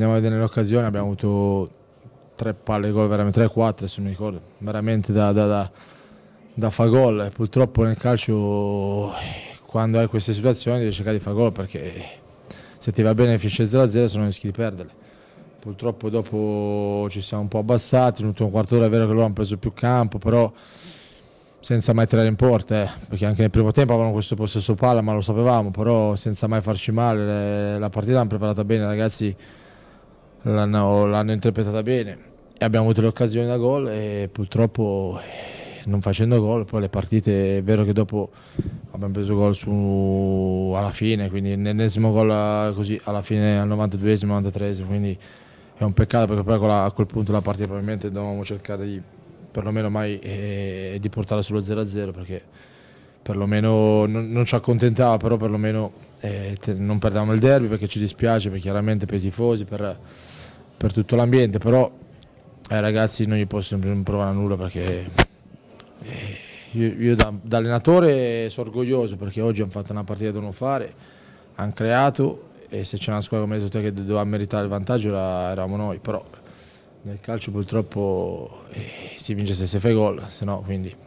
andiamo a vedere l'occasione, abbiamo avuto tre palle gol, veramente tre quattro se mi ricordo, veramente da, da, da, da fa gol. Purtroppo nel calcio quando hai queste situazioni devi cercare di fare gol perché se ti va bene finisce 0-0 se no rischi di perderle. Purtroppo dopo ci siamo un po' abbassati, l'ultimo quarto d'ora è vero che loro hanno preso più campo, però senza mai tirare in porta, eh. perché anche nel primo tempo avevano questo possesso palla, ma lo sapevamo, però senza mai farci male, la partita l'hanno preparata bene, ragazzi l'hanno, l'hanno interpretata bene e abbiamo avuto le occasioni da gol e purtroppo eh, non facendo gol poi le partite è vero che dopo abbiamo preso gol su, alla fine quindi l'ennesimo gol eh, così alla fine al 92esimo 93esimo quindi è un peccato perché poi a quel punto la partita probabilmente dovevamo cercare di perlomeno mai eh, di portarla sullo 0-0 perché perlomeno non, non ci accontentava, però perlomeno eh, te, non perdiamo il derby perché ci dispiace, per, chiaramente per i tifosi, per, per tutto l'ambiente, però ai eh, ragazzi non gli posso provare a nulla perché eh, io, io da, da, allenatore sono orgoglioso perché oggi hanno fatto una partita da non fare, hanno creato e se c'è una squadra come te che doveva meritare il vantaggio era, eravamo noi, però nel calcio purtroppo eh, si vince se si fa gol, se no quindi...